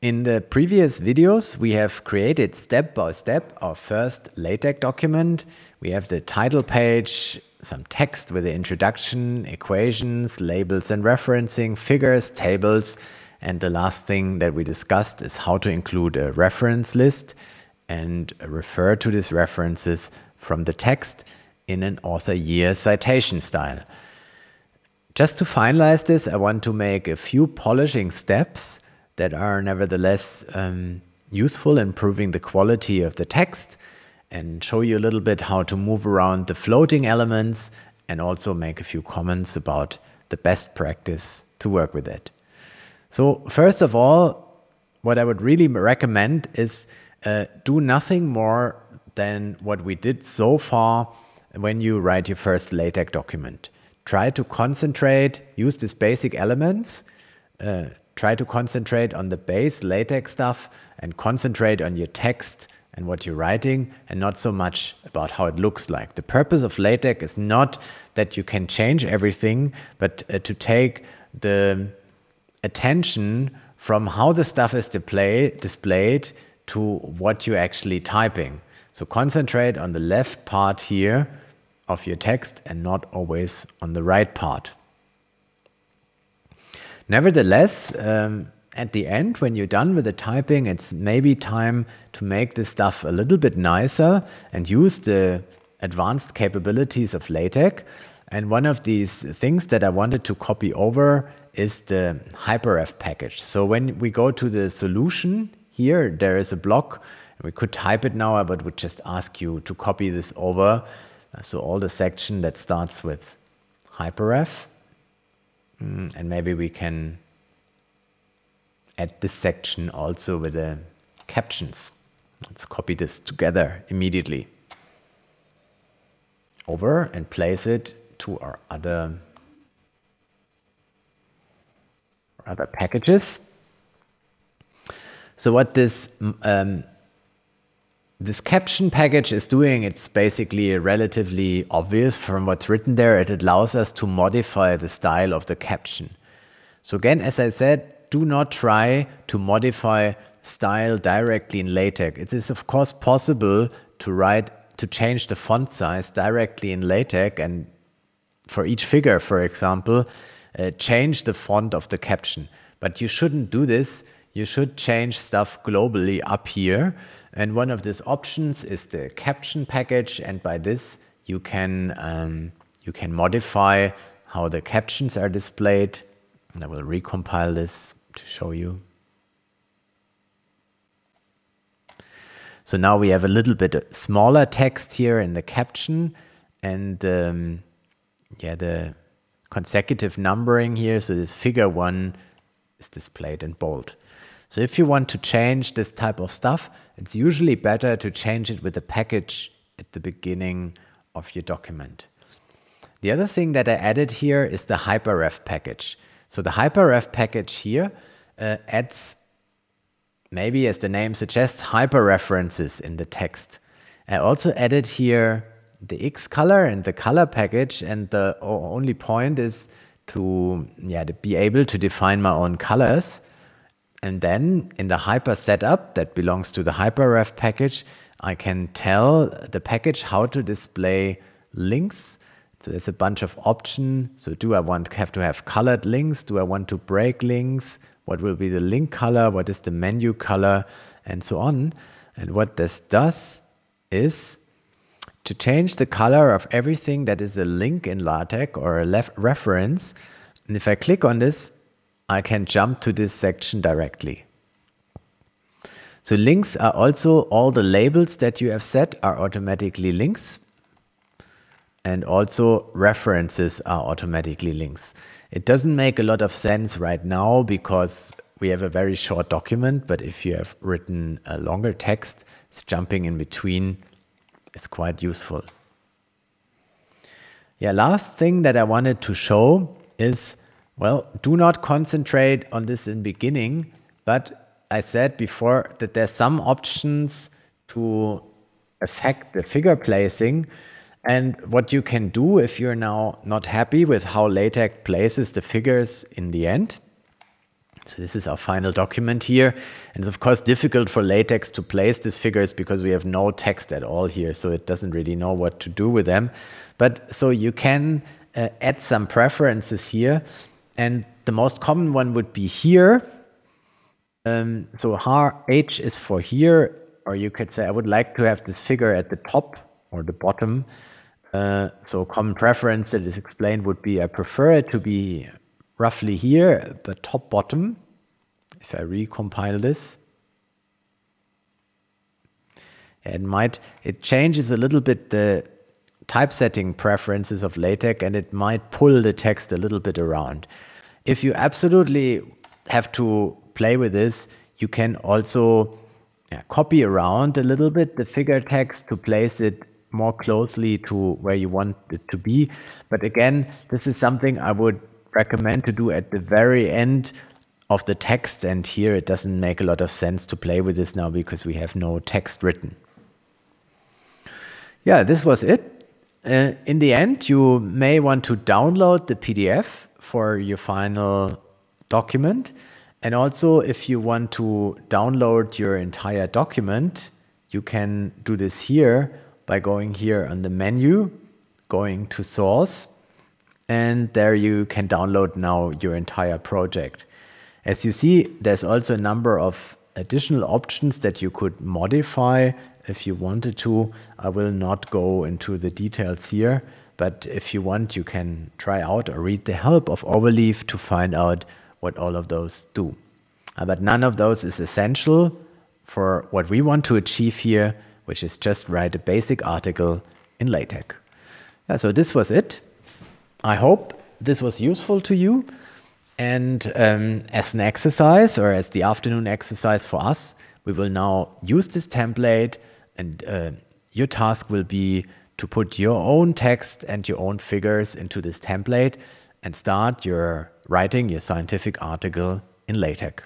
In the previous videos, we have created step by step our first LaTeX document. We have the title page, some text with the introduction, equations, labels and referencing, figures, tables. And the last thing that we discussed is how to include a reference list and refer to these references from the text in an author year citation style. Just to finalize this, I want to make a few polishing steps that are nevertheless um, useful in proving the quality of the text and show you a little bit how to move around the floating elements and also make a few comments about the best practice to work with it. So first of all, what I would really recommend is uh, do nothing more than what we did so far when you write your first LaTeX document. Try to concentrate, use these basic elements, uh, try to concentrate on the base LaTeX stuff and concentrate on your text and what you're writing and not so much about how it looks like. The purpose of LaTeX is not that you can change everything, but uh, to take the attention from how the stuff is display, displayed to what you're actually typing. So concentrate on the left part here of your text and not always on the right part. Nevertheless, um, at the end, when you're done with the typing, it's maybe time to make this stuff a little bit nicer and use the advanced capabilities of LaTeX. And one of these things that I wanted to copy over is the hyperf package. So when we go to the solution here, there is a block. We could type it now, but would just ask you to copy this over. So all the section that starts with hyperf and maybe we can add this section also with the captions. Let's copy this together immediately over and place it to our other other packages. So what this um, this caption package is doing, it's basically relatively obvious from what's written there. It allows us to modify the style of the caption. So again, as I said, do not try to modify style directly in LaTeX. It is of course possible to write to change the font size directly in LaTeX and for each figure, for example, uh, change the font of the caption. But you shouldn't do this. You should change stuff globally up here and one of these options is the caption package. And by this, you can, um, you can modify how the captions are displayed. And I will recompile this to show you. So now we have a little bit smaller text here in the caption and um, yeah, the consecutive numbering here. So this figure one is displayed in bold. So if you want to change this type of stuff, it's usually better to change it with a package at the beginning of your document. The other thing that I added here is the hyperref package. So the hyperref package here uh, adds, maybe as the name suggests, hyperreferences in the text. I also added here the X color and the color package and the only point is to yeah to be able to define my own colors and then in the hyper setup that belongs to the hyperref package, I can tell the package how to display links. So there's a bunch of options. So do I want have to have colored links? Do I want to break links? What will be the link color? What is the menu color? And so on. And what this does is to change the color of everything that is a link in LaTeX or a reference. And if I click on this, I can jump to this section directly. So links are also all the labels that you have set are automatically links and also references are automatically links. It doesn't make a lot of sense right now because we have a very short document, but if you have written a longer text, jumping in between is quite useful. Yeah, last thing that I wanted to show is well, do not concentrate on this in beginning, but I said before that there's some options to affect the figure placing. And what you can do if you're now not happy with how LaTeX places the figures in the end, so this is our final document here. And it's of course difficult for LaTeX to place these figures because we have no text at all here. So it doesn't really know what to do with them. But so you can uh, add some preferences here and the most common one would be here. Um, so H is for here, or you could say I would like to have this figure at the top or the bottom. Uh, so common preference that is explained would be I prefer it to be roughly here, but top bottom. If I recompile this, it might it changes a little bit the typesetting preferences of LaTeX and it might pull the text a little bit around. If you absolutely have to play with this, you can also yeah, copy around a little bit the figure text to place it more closely to where you want it to be. But again, this is something I would recommend to do at the very end of the text. And here it doesn't make a lot of sense to play with this now because we have no text written. Yeah, this was it uh, in the end, you may want to download the PDF for your final document. And also, if you want to download your entire document, you can do this here by going here on the menu, going to source, and there you can download now your entire project. As you see, there's also a number of additional options that you could modify if you wanted to. I will not go into the details here, but if you want, you can try out or read the help of Overleaf to find out what all of those do. Uh, but none of those is essential for what we want to achieve here, which is just write a basic article in LaTeX. Yeah, so this was it. I hope this was useful to you. And um, as an exercise or as the afternoon exercise for us, we will now use this template and uh, your task will be to put your own text and your own figures into this template and start your writing your scientific article in LaTeX.